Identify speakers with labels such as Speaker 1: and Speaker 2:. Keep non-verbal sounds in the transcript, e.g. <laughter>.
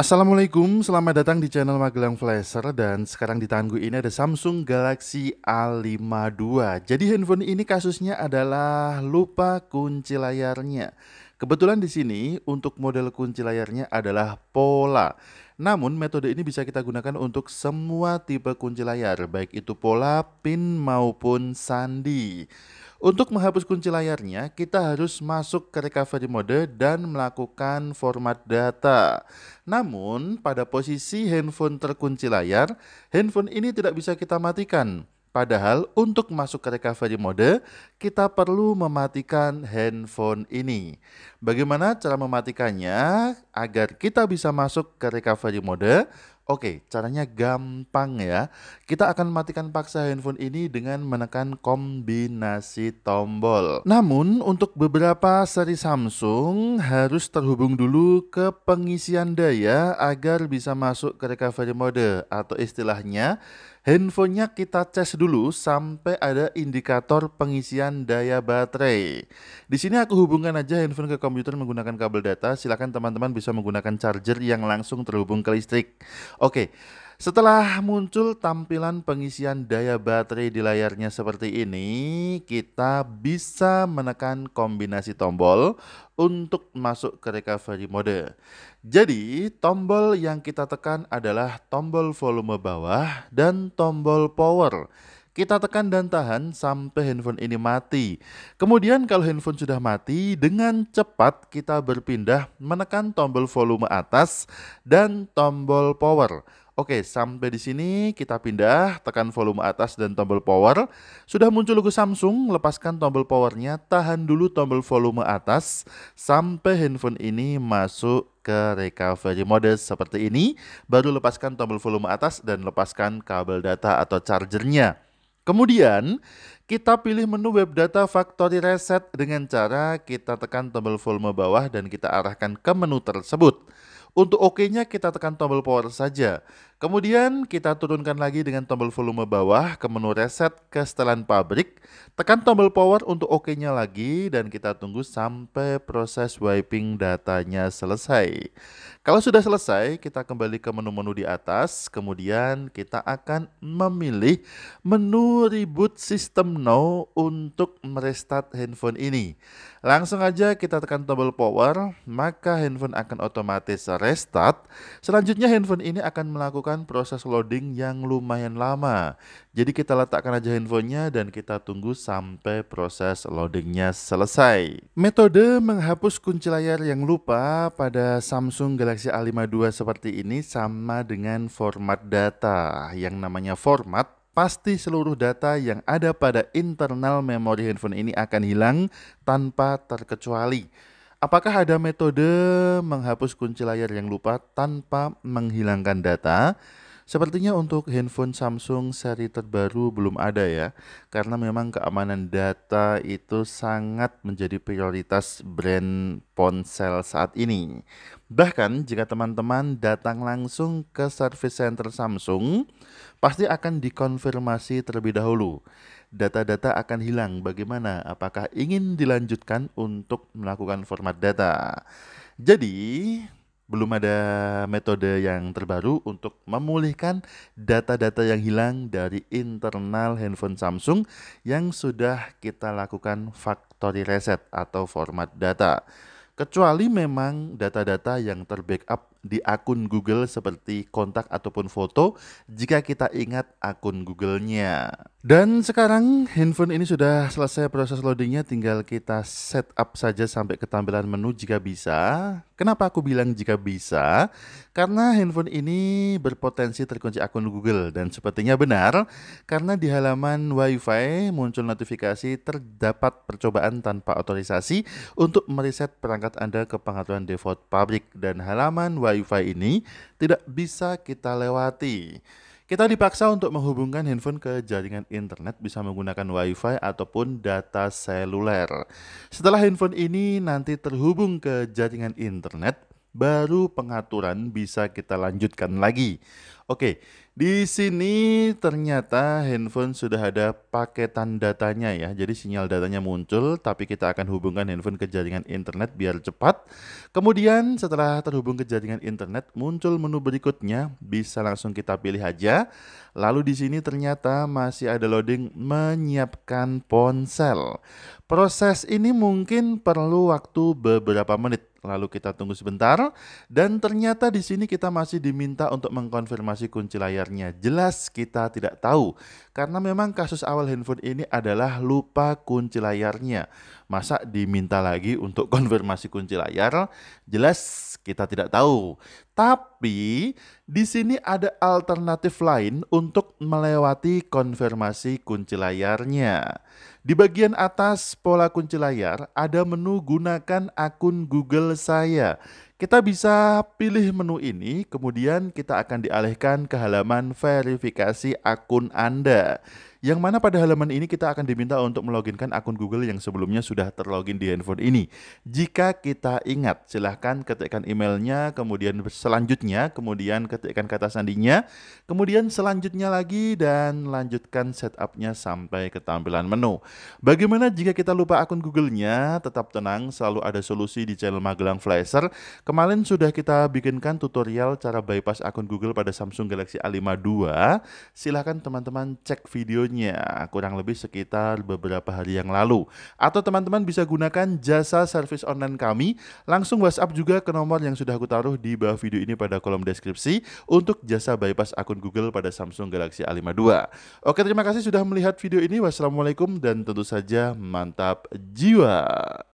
Speaker 1: Assalamualaikum, selamat datang di channel Magelang Flasher dan sekarang di gue ini ada Samsung Galaxy A52. Jadi handphone ini kasusnya adalah lupa kunci layarnya. Kebetulan di sini untuk model kunci layarnya adalah pola. Namun metode ini bisa kita gunakan untuk semua tipe kunci layar, baik itu pola, pin maupun sandi. Untuk menghapus kunci layarnya, kita harus masuk ke recovery mode dan melakukan format data. Namun, pada posisi handphone terkunci layar, handphone ini tidak bisa kita matikan. Padahal untuk masuk ke recovery mode, kita perlu mematikan handphone ini. Bagaimana cara mematikannya agar kita bisa masuk ke recovery mode? Oke, caranya gampang ya. Kita akan matikan paksa handphone ini dengan menekan kombinasi tombol. Namun, untuk beberapa seri Samsung harus terhubung dulu ke pengisian daya agar bisa masuk ke recovery mode atau istilahnya handphonenya kita cas dulu sampai ada indikator pengisian daya baterai. Di sini aku hubungkan aja handphone ke komputer menggunakan kabel data. Silakan teman-teman bisa menggunakan charger yang langsung terhubung ke listrik. Oke, setelah muncul tampilan pengisian daya baterai di layarnya seperti ini, kita bisa menekan kombinasi tombol untuk masuk ke recovery mode. Jadi, tombol yang kita tekan adalah tombol volume bawah dan tombol power kita tekan dan tahan sampai handphone ini mati. Kemudian kalau handphone sudah mati, dengan cepat kita berpindah menekan tombol volume atas dan tombol power. Oke, sampai di sini kita pindah, tekan volume atas dan tombol power. Sudah muncul logo Samsung, lepaskan tombol powernya, tahan dulu tombol volume atas sampai handphone ini masuk ke recovery mode seperti ini. Baru lepaskan tombol volume atas dan lepaskan kabel data atau chargernya. Kemudian, kita pilih menu web data factory reset dengan cara kita tekan tombol volume bawah dan kita arahkan ke menu tersebut. Untuk OK-nya kita tekan tombol power saja. Kemudian kita turunkan lagi dengan tombol volume bawah ke menu reset ke setelan pabrik. Tekan tombol power untuk ok nya lagi dan kita tunggu sampai proses wiping datanya selesai. Kalau sudah selesai, kita kembali ke menu-menu di atas. Kemudian kita akan memilih menu reboot system now untuk merestart handphone ini. Langsung aja kita tekan tombol power, maka handphone akan otomatis restart. Selanjutnya handphone ini akan melakukan membutuhkan proses loading yang lumayan lama. Jadi kita letakkan aja handphonenya dan kita tunggu sampai proses loadingnya selesai. Metode menghapus kunci layar yang lupa pada Samsung Galaxy A52 seperti ini sama dengan format data. Yang namanya format pasti seluruh data yang ada pada internal memori handphone ini akan hilang tanpa terkecuali. Apakah ada metode menghapus kunci layar yang lupa tanpa menghilangkan data? Sepertinya untuk handphone Samsung seri terbaru belum ada ya, karena memang keamanan data itu sangat menjadi prioritas brand ponsel saat ini. Bahkan jika teman-teman datang langsung ke service center Samsung, pasti akan dikonfirmasi terlebih dahulu. Data-data akan hilang bagaimana? Apakah ingin dilanjutkan untuk melakukan format data? Jadi, belum ada metode yang terbaru untuk memulihkan data-data yang hilang dari internal handphone Samsung yang sudah kita lakukan factory reset atau format data. Kecuali memang data-data yang terbackup di akun Google seperti kontak ataupun foto jika kita ingat akun Google-nya. Dan sekarang handphone ini sudah selesai proses loadingnya, tinggal kita setup saja sampai ke tampilan menu jika bisa. Kenapa aku bilang jika bisa? Karena handphone ini berpotensi terkunci akun Google dan sepertinya benar karena di halaman Wi-Fi muncul notifikasi terdapat percobaan tanpa otorisasi untuk mereset perangkat Anda ke pengaturan default pabrik dan halaman Wi-Fi ini tidak bisa kita lewati. Kita dipaksa untuk menghubungkan handphone ke jaringan internet bisa menggunakan WiFi ataupun data seluler. Setelah handphone ini nanti terhubung ke jaringan internet, baru pengaturan bisa kita lanjutkan lagi. Oke, di sini ternyata handphone sudah ada paketan datanya ya. Jadi sinyal datanya muncul, tapi kita akan hubungkan handphone ke jaringan internet biar cepat. Kemudian setelah terhubung ke jaringan internet, muncul menu berikutnya. Bisa langsung kita pilih aja. Lalu di sini ternyata masih ada loading menyiapkan ponsel. Proses ini mungkin perlu waktu beberapa menit Lalu kita tunggu sebentar dan ternyata di sini kita masih diminta untuk mengkonfirmasi kunci layarnya. Jelas kita tidak tahu karena memang kasus awal handphone ini adalah lupa kunci layarnya. Masa diminta lagi untuk <laughs> konfirmasi kunci layar? Jelas kita tidak tahu. Tapi di sini ada alternatif lain untuk melewati konfirmasi kunci layarnya. Di bagian atas pola kunci layar ada menu gunakan akun Google saya. Kita bisa pilih menu ini, kemudian kita akan dialihkan ke halaman verifikasi akun Anda yang mana pada halaman ini kita akan diminta untuk meloginkan akun Google yang sebelumnya sudah terlogin di handphone ini. Jika kita ingat, silahkan ketikkan emailnya, kemudian selanjutnya, kemudian ketikkan kata sandinya, kemudian selanjutnya lagi, dan lanjutkan setupnya sampai ke tampilan menu. Bagaimana jika kita lupa akun Google-nya? Tetap tenang, selalu ada solusi di channel Magelang Flasher. Kemarin sudah kita bikinkan tutorial cara bypass akun Google pada Samsung Galaxy A52. Silahkan teman-teman cek video sebelumnya, kurang lebih sekitar beberapa hari yang lalu. Atau teman-teman bisa gunakan jasa service online kami, langsung WhatsApp juga ke nomor yang sudah aku taruh di bawah video ini pada kolom deskripsi untuk jasa bypass akun Google pada Samsung Galaxy A52. Oke, terima kasih sudah melihat video ini. Wassalamualaikum dan tentu saja mantap jiwa.